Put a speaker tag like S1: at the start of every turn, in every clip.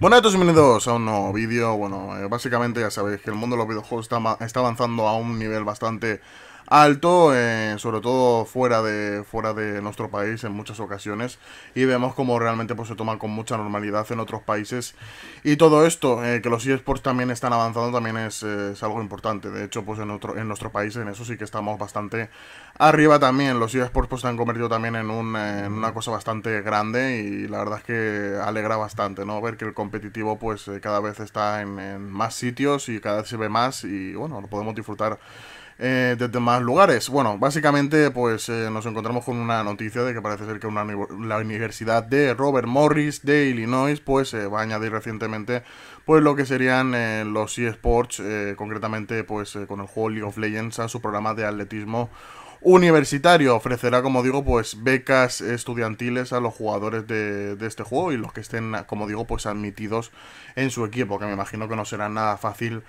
S1: Bueno, todos y bienvenidos a un nuevo vídeo. Bueno, eh, básicamente ya sabéis que el mundo de los videojuegos está avanzando a un nivel bastante alto, eh, sobre todo fuera de, fuera de nuestro país en muchas ocasiones, y vemos como realmente pues, se toma con mucha normalidad en otros países. Y todo esto, eh, que los eSports también están avanzando, también eh, es, algo importante. De hecho, pues en, otro, en nuestro país, en eso sí que estamos bastante arriba también. Los eSports pues, se han convertido también en, una cosa bastante grande y la verdad es que alegra bastante, ¿no? Ver que el competitivo pues cada vez está en, en más sitios y cada vez se ve más y bueno, lo podemos disfrutar eh, desde más lugares. Bueno, básicamente pues eh, nos encontramos con una noticia de que parece ser que una, la Universidad de Robert Morris de Illinois pues eh, va a añadir recientemente pues lo que serían eh, los eSports, concretamente pues con el juego League of Legends a su programa de atletismo universitario. Ofrecerá, como digo, pues becas estudiantiles a los jugadores de, de, este juego y los que estén, como digo, pues admitidos en su equipo, que me imagino que no será nada fácil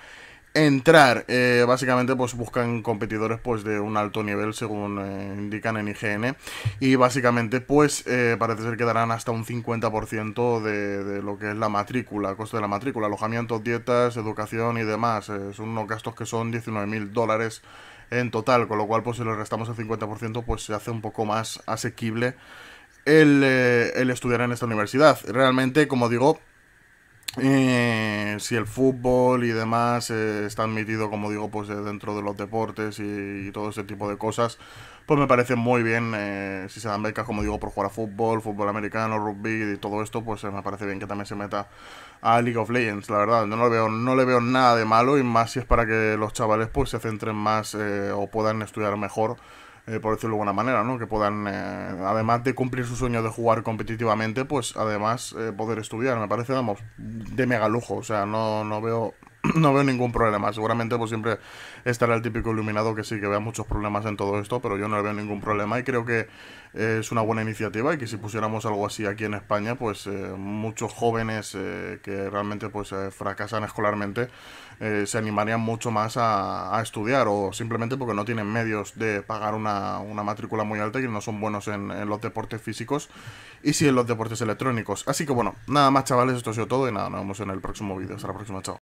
S1: entrar. Eh, básicamente, pues buscan competidores pues de un alto nivel, según eh, indican en IGN. Y básicamente, pues eh, parece ser que darán hasta un 50% de, lo que es la matrícula, coste de la matrícula, alojamiento, dietas, educación y demás. son unos gastos que son 19.000 dólares en total, con lo cual, pues si le restamos el 50%, pues se hace un poco más asequible el, el estudiar en esta universidad. Realmente, como digo, eh, si el fútbol y demás eh, está admitido, como digo, pues eh, dentro de los deportes y, todo ese tipo de cosas, pues me parece muy bien eh, si se dan becas, como digo, por jugar a fútbol, fútbol americano, rugby y todo esto, pues me parece bien que también se meta a League of Legends, la verdad, no le veo, no le veo nada de malo y más si es para que los chavales pues se centren más o puedan estudiar mejor eh, por decirlo de alguna manera, ¿no? Que puedan, eh, además de cumplir su sueño de jugar competitivamente, pues además eh, poder estudiar. Me parece, vamos, de mega lujo. O sea, no, no veo no veo ningún problema. Seguramente pues siempre estará el típico iluminado que sí que vea muchos problemas en todo esto, pero yo no le veo ningún problema y creo que eh, es una buena iniciativa y que si pusiéramos algo así aquí en España, pues eh, muchos jóvenes eh, que realmente pues fracasan escolarmente se animarían mucho más a, estudiar o simplemente porque no tienen medios de pagar una, matrícula muy alta y no son buenos en, los deportes físicos y sí en los deportes electrónicos. Así que bueno, nada más chavales, esto ha sido todo y nada, nos vemos en el próximo vídeo. Hasta la próxima, chao.